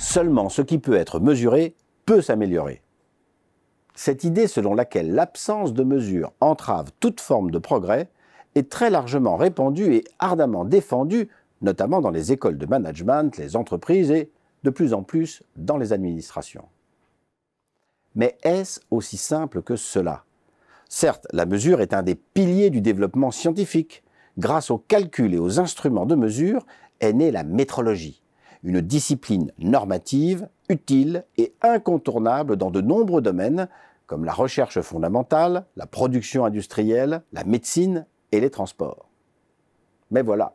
Seulement ce qui peut être mesuré peut s'améliorer. Cette idée selon laquelle l'absence de mesure entrave toute forme de progrès est très largement répandue et ardemment défendue, notamment dans les écoles de management, les entreprises et, de plus en plus, dans les administrations. Mais est-ce aussi simple que cela Certes, la mesure est un des piliers du développement scientifique. Grâce aux calculs et aux instruments de mesure est née la métrologie, une discipline normative, utile et incontournable dans de nombreux domaines, comme la recherche fondamentale, la production industrielle, la médecine et les transports. Mais voilà,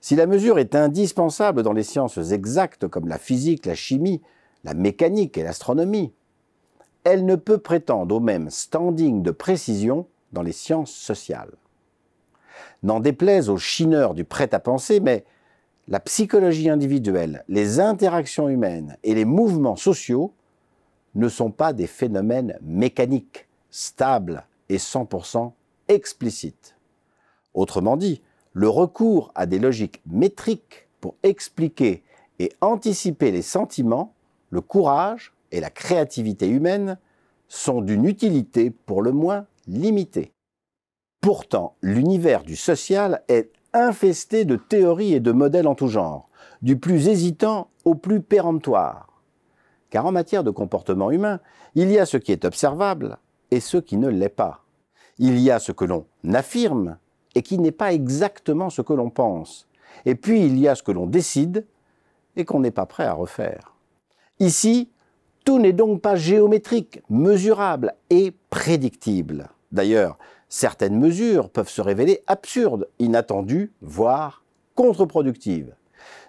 si la mesure est indispensable dans les sciences exactes comme la physique, la chimie, la mécanique et l'astronomie, elle ne peut prétendre au même standing de précision dans les sciences sociales. N'en déplaise aux chineurs du prêt-à-penser, mais la psychologie individuelle, les interactions humaines et les mouvements sociaux ne sont pas des phénomènes mécaniques, stables et 100% explicites. Autrement dit, le recours à des logiques métriques pour expliquer et anticiper les sentiments, le courage et la créativité humaine sont d'une utilité pour le moins limitée. Pourtant, l'univers du social est infesté de théories et de modèles en tout genre, du plus hésitant au plus péremptoire. Car en matière de comportement humain, il y a ce qui est observable et ce qui ne l'est pas. Il y a ce que l'on affirme et qui n'est pas exactement ce que l'on pense. Et puis il y a ce que l'on décide et qu'on n'est pas prêt à refaire. Ici, tout n'est donc pas géométrique, mesurable et prédictible. D'ailleurs, certaines mesures peuvent se révéler absurdes, inattendues, voire contre-productives.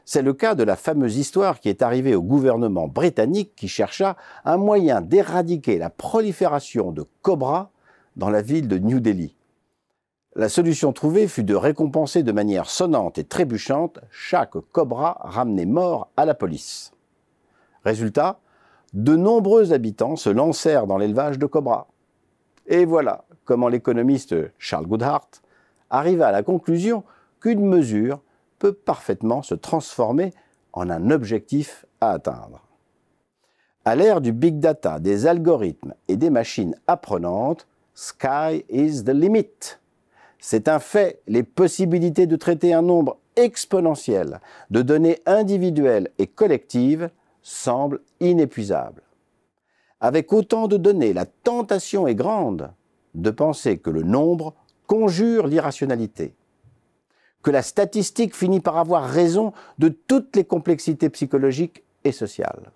C'est le cas de la fameuse histoire qui est arrivée au gouvernement britannique qui chercha un moyen d'éradiquer la prolifération de cobras dans la ville de New Delhi. La solution trouvée fut de récompenser de manière sonnante et trébuchante chaque cobra ramené mort à la police. Résultat, de nombreux habitants se lancèrent dans l'élevage de cobras. Et voilà, comment l'économiste Charles Goodhart arriva à la conclusion qu'une mesure peut parfaitement se transformer en un objectif à atteindre. À l'ère du big data, des algorithmes et des machines apprenantes, sky is the limit. C'est un fait, les possibilités de traiter un nombre exponentiel de données individuelles et collectives semblent inépuisables. Avec autant de données, la tentation est grande de penser que le nombre conjure l'irrationalité, que la statistique finit par avoir raison de toutes les complexités psychologiques et sociales.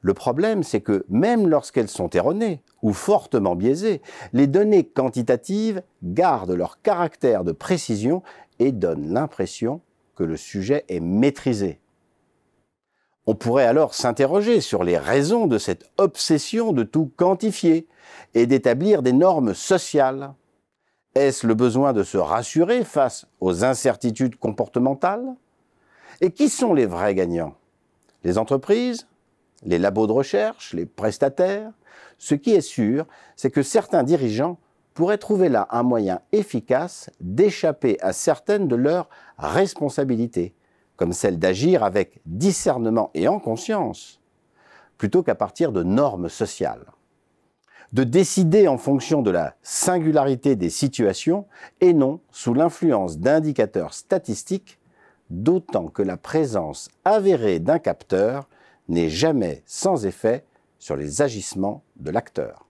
Le problème, c'est que même lorsqu'elles sont erronées ou fortement biaisées, les données quantitatives gardent leur caractère de précision et donnent l'impression que le sujet est maîtrisé, on pourrait alors s'interroger sur les raisons de cette obsession de tout quantifier et d'établir des normes sociales. Est-ce le besoin de se rassurer face aux incertitudes comportementales Et qui sont les vrais gagnants Les entreprises Les labos de recherche Les prestataires Ce qui est sûr, c'est que certains dirigeants pourraient trouver là un moyen efficace d'échapper à certaines de leurs responsabilités comme celle d'agir avec discernement et en conscience, plutôt qu'à partir de normes sociales, de décider en fonction de la singularité des situations et non sous l'influence d'indicateurs statistiques, d'autant que la présence avérée d'un capteur n'est jamais sans effet sur les agissements de l'acteur.